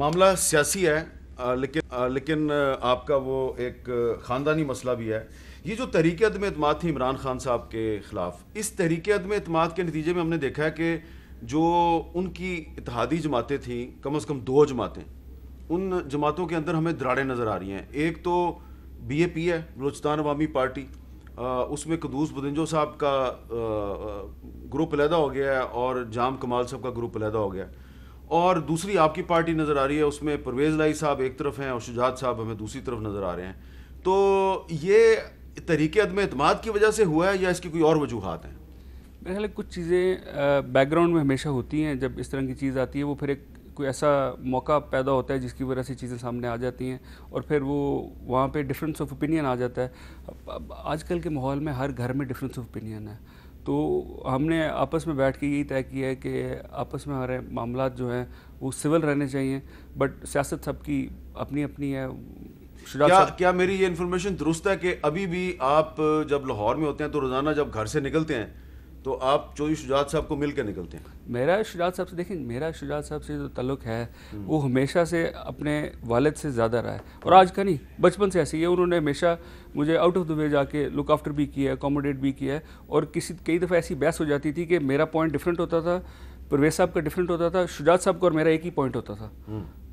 मामला सियासी है आ, लेकिन आ, लेकिन आपका वो एक ख़ानदानी मसला भी है ये जो तरीके अदम अतमाद थी इमरान खान साहब के ख़िलाफ़ इस तरीके अदम अतमाद के नतीजे में हमने देखा है कि जो उनकी इतिहादी जमातें थीं कम अज़ कम दो जमातें उन जमातों के अंदर हमें दराड़ें नज़र आ रही हैं एक तो बी ए पी है बलोचिस्तान अवामी पार्टी आ, उसमें कदूस बदंजो साहब का ग्रुप अलहदा हो गया है और जाम कमाल साहब का ग्रुप अलहदा हो गया है और दूसरी आपकी पार्टी नज़र आ रही है उसमें परवेज़ लाई साहब एक तरफ हैं और शुजात साहब हमें दूसरी तरफ नज़र आ रहे हैं तो ये तरीके अदम अतमाद की वजह से हुआ है या इसकी कोई और वजूहत हैं मेरे ख्याल कुछ चीज़ें बैकग्राउंड में हमेशा होती हैं जब इस तरह की चीज़ आती है वो फिर एक कोई ऐसा मौका पैदा होता है जिसकी वजह से चीज़ें सामने आ जाती हैं और फिर वो वहाँ पे डिफरेंस ऑफ ओपिनियन आ जाता है आजकल के माहौल में हर घर में डिफरेंस ऑफ ओपिनियन है तो हमने आपस में बैठ के यही तय किया है कि आपस में हमारे मामला जो हैं वो सिविल रहने चाहिए बट सियासत सबकी अपनी अपनी है क्या क्या मेरी ये इन्फॉर्मेशन दुरुस्त है कि अभी भी आप जब लाहौर में होते हैं तो रोज़ाना जब घर से निकलते हैं तो आप चौधरी शुजात साहब को मिल निकलते हैं मेरा शुजात साहब से देखें मेरा शुजात साहब से जो तल्लुक है वो हमेशा से अपने वालद से ज़्यादा रहा है और आज का नहीं बचपन से ऐसे ही है उन्होंने हमेशा मुझे आउट ऑफ द वे जाके लुक आफ्टर भी किया है अकोमोडेट भी किया है और किसी कई दफ़ा ऐसी बहस हो जाती थी कि मेरा पॉइंट डिफरेंट होता था परवेज साहब का डिफरेंट होता था शुजात साहब का और मेरा एक ही पॉइंट होता था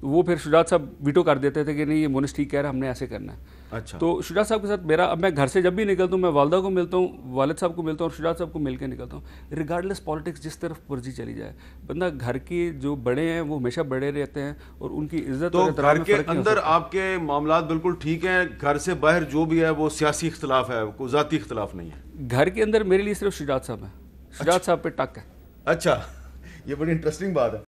वो फिर शुजात साहब वीटो कर देते थे कि नहीं ये मोनिस ठीक कह रहा हमने ऐसे करना है अच्छा तो शुजात साहब के साथ मेरा अब मैं घर से जब भी निकलता हूँ मैं वालदा को मिलता हूँ वालद साहब को मिलता हूँ और शुजात साहब को मिल के निकलता हूँ रिगार्डलेस पॉलिटिक्स जिस तरफ मर्जी चली जाए बंदा घर के जो बड़े हैं वो हमेशा बड़े रहते हैं और उनकी इज्जत तो घर के अंदर आपके मामला बिल्कुल ठीक हैं घर से बाहर जो भी है वो सियासी इख्तलाफ है कोई ज़ाती इख्तलाफ नहीं है घर के अंदर मेरे लिए सिर्फ शुजात साहब है शुजात अच्छा। साहब पर टक है अच्छा ये बड़ी इंटरेस्टिंग बात है